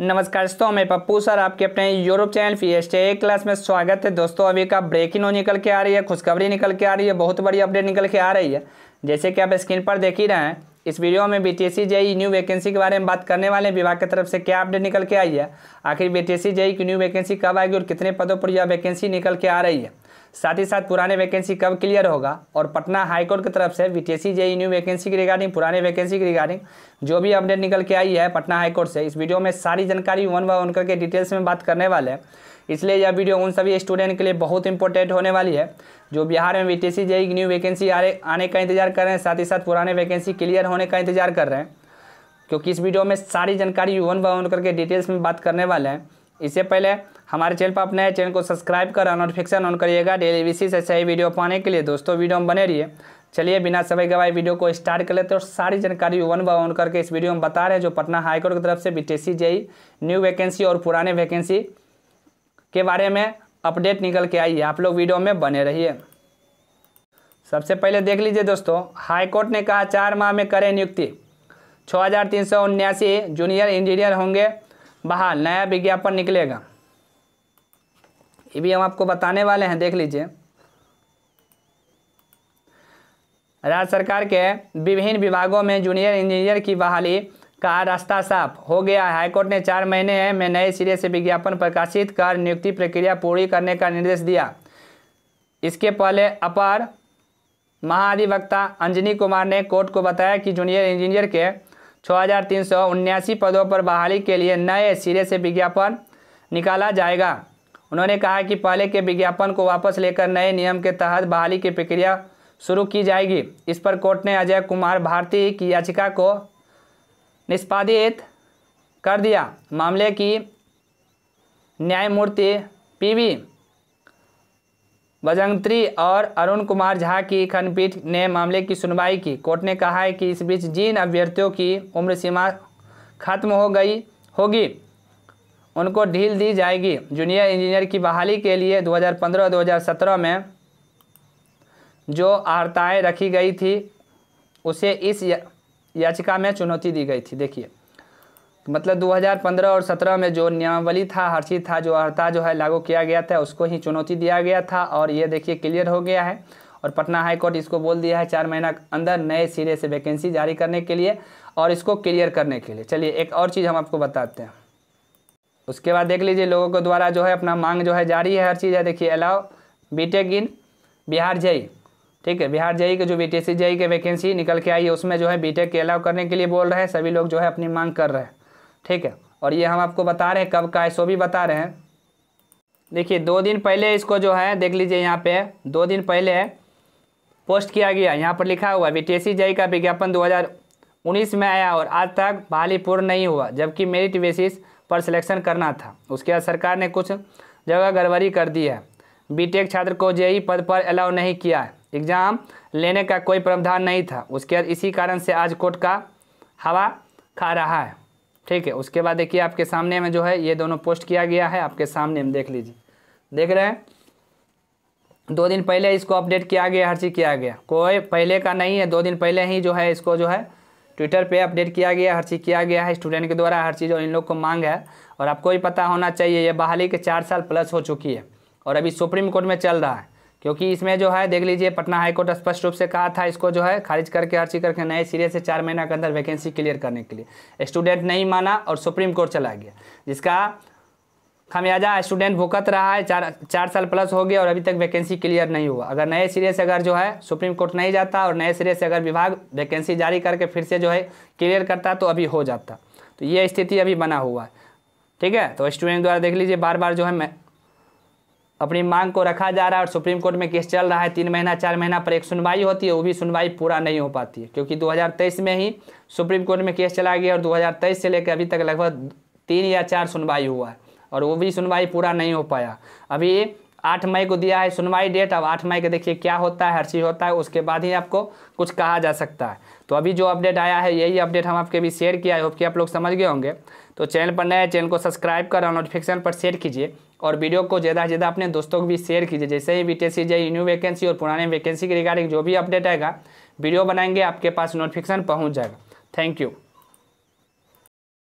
नमस्कार दोस्तों मैं पप्पू सर आपके अपने यूरोप चैनल फी एस क्लास में स्वागत है दोस्तों अभी का ब्रेकिंग निकल के आ रही है खुशखबरी निकल के आ रही है बहुत बड़ी अपडेट निकल के आ रही है जैसे कि आप स्क्रीन पर देख ही रहे हैं इस वीडियो में B T JE new vacancy के बारे में बात करने वाले हैं विभाग की तरफ से क्या अपडेट निकल के आई है आखिर बी टी जेई की न्यू वैकेंसी कब आएगी और कितने पदों पर यह वैकेंसी निकल के आ रही है साथ ही साथ पुराने वैकेंसी कब क्लियर होगा और पटना हाईकोर्ट की तरफ से B T S new vacancy की रिगार्डिंग पुराने वैकेंसी की रिगार्डिंग जो भी अपडेट निकल के आई है पटना हाईकोर्ट से इस वीडियो में सारी जानकारी वन बाय वन करके डिटेल्स में बात करने वाले हैं इसलिए यह वीडियो उन सभी स्टूडेंट के लिए बहुत इंपॉर्टेंट होने वाली है जो बिहार में B T C JE new vacancy आने का इंतजार कर रहे हैं साथ ही साथ पुराने वैकेंसी क्लियर होने का इंतजार कर रहे हैं क्योंकि इस वीडियो में सारी जानकारी वन बाय वन करके डिटेल्स में बात करने वाले हैं इससे पहले हमारे चैनल पर अपने नए चैनल को सब्सक्राइब कर नोटिफिकेशन ऑन करिएगा डेली विसी से सही वीडियो पाने के लिए दोस्तों वीडियो में बने रहिए चलिए बिना समय गवाए वीडियो को स्टार्ट कर लेते हैं और सारी जानकारी वन बाय वन करके इस वीडियो में बता रहे हैं जो पटना हाईकोर्ट की तरफ से बीटीसी जेई न्यू वैकेंसी और पुराने वैकेंसी के बारे में अपडेट निकल के आई है आप लोग वीडियो में बने रहिए सबसे पहले देख लीजिए दोस्तों हाईकोर्ट ने कहा चार माह में करें नियुक्ति छः जूनियर इंजीनियर होंगे बहाल नया विज्ञापन निकलेगा ये भी हम आपको बताने वाले हैं देख लीजिए राज्य सरकार के विभिन्न विभागों में जूनियर इंजीनियर की बहाली का रास्ता साफ हो गया है हाईकोर्ट ने चार महीने में नए सिरे से विज्ञापन प्रकाशित कर नियुक्ति प्रक्रिया पूरी करने का निर्देश दिया इसके पहले अपर महाधिवक्ता अंजनी कुमार ने कोर्ट को बताया कि जूनियर इंजीनियर के छः पदों पर बहाली के लिए नए सिरे से विज्ञापन निकाला जाएगा उन्होंने कहा कि पहले के विज्ञापन को वापस लेकर नए नियम के तहत बहाली की प्रक्रिया शुरू की जाएगी इस पर कोर्ट ने अजय कुमार भारती की याचिका को निष्पादित कर दिया मामले की न्यायमूर्ति पीवी बजंत्री और अरुण कुमार झा की खंडपीठ ने मामले की सुनवाई की कोर्ट ने कहा है कि इस बीच जिन अभ्यर्थियों की उम्र सीमा खत्म हो गई होगी उनको ढील दी जाएगी जूनियर इंजीनियर की बहाली के लिए 2015-2017 में जो आर्ताएँ रखी गई थी उसे इस याचिका में चुनौती दी गई थी देखिए मतलब 2015 और 17 में जो नियमावली था हर चीज़ था जो अर्ता जो है लागू किया गया था उसको ही चुनौती दिया गया था और ये देखिए क्लियर हो गया है और पटना हाईकोर्ट इसको बोल दिया है चार महीना अंदर नए सिरे से वैकेंसी जारी करने के लिए और इसको क्लियर करने के लिए चलिए एक और चीज़ हम आपको बताते हैं उसके बाद देख लीजिए लोगों को द्वारा जो है अपना मांग जो है जारी है हर चीज़ है देखिए अलाव बीटेक इन बिहार जई ठीक है बिहार जई के जो बी टी सी जेई के वैकेंसी निकल के आई है उसमें जो है बीटेक e के अलाव करने के लिए बोल रहे हैं सभी लोग जो है अपनी मांग कर रहे हैं ठीक है और ये हम आपको बता रहे हैं कब का है सो भी बता रहे हैं देखिए दो दिन पहले इसको जो है देख लीजिए यहाँ पे दो दिन पहले पोस्ट किया गया यहाँ पर लिखा हुआ बी टी सी का विज्ञापन दो हज़ार उन्नीस में आया और आज तक बहाली पूर्ण नहीं हुआ जबकि मेरिट बेसिस पर सिलेक्शन करना था उसके बाद सरकार ने कुछ जगह गड़बड़ी कर दी है बीटेक e छात्र को जेई पद पर अलाउ नहीं किया है एग्ज़ाम लेने का कोई प्रावधान नहीं था उसके बाद इसी कारण से आज कोर्ट का हवा खा रहा है ठीक है उसके बाद देखिए आपके सामने में जो है ये दोनों पोस्ट किया गया है आपके सामने में देख लीजिए देख रहे हैं दो दिन पहले इसको अपडेट किया गया हर चीज़ किया गया कोई पहले का नहीं है दो दिन पहले ही जो है इसको जो है ट्विटर पे अपडेट किया गया हर चीज़ किया गया है स्टूडेंट के द्वारा हर चीज़ और इन लोग को मांग है और आपको भी पता होना चाहिए ये बहाली के चार साल प्लस हो चुकी है और अभी सुप्रीम कोर्ट में चल रहा है क्योंकि इसमें जो है देख लीजिए पटना हाईकोर्ट स्पष्ट रूप से कहा था इसको जो है खारिज करके हर चीज़ करके नए सिरे से चार महीना के अंदर वैकेंसी क्लियर करने के लिए स्टूडेंट नहीं माना और सुप्रीम कोर्ट चला गया जिसका खमियाजा स्टूडेंट भुगत रहा है चार चार साल प्लस हो गया और अभी तक वैकेंसी क्लियर नहीं हुआ अगर नए सिरे से अगर जो है सुप्रीम कोर्ट नहीं जाता और नए सिरे से अगर विभाग वैकेंसी जारी करके फिर से जो है क्लियर करता तो अभी हो जाता तो ये स्थिति अभी बना हुआ है ठीक है तो स्टूडेंट द्वारा देख लीजिए बार बार जो है मैं अपनी मांग को रखा जा रहा है और सुप्रीम कोर्ट में केस चल रहा है तीन महीना चार महीना पर एक सुनवाई होती है वो भी सुनवाई पूरा नहीं हो पाती है क्योंकि 2023 में ही सुप्रीम कोर्ट में केस चला गया और 2023 से लेकर अभी तक लगभग तीन या चार सुनवाई हुआ है और वो भी सुनवाई पूरा नहीं हो पाया अभी आठ मई को दिया है सुनवाई डेट अब आठ मई के देखिए क्या होता है हर चीज़ होता है उसके बाद ही आपको कुछ कहा जा सकता है तो अभी जो अपडेट आया है यही अपडेट हम आपके भी शेयर किया है होप कि आप लोग समझ गए होंगे तो चैनल पर नए चैनल को सब्सक्राइब कर और नोटिफिकेशन पर शेयर कीजिए और वीडियो को ज़्यादा से ज़्यादा अपने दोस्तों को भी शेयर कीजिए जैसे ही B T C new vacancy और पुराने वैकेंसी के रिगार्डिंग जो भी अपडेट आएगा वीडियो बनाएंगे आपके पास नोटिफिकेशन पहुँच जाएगा थैंक यू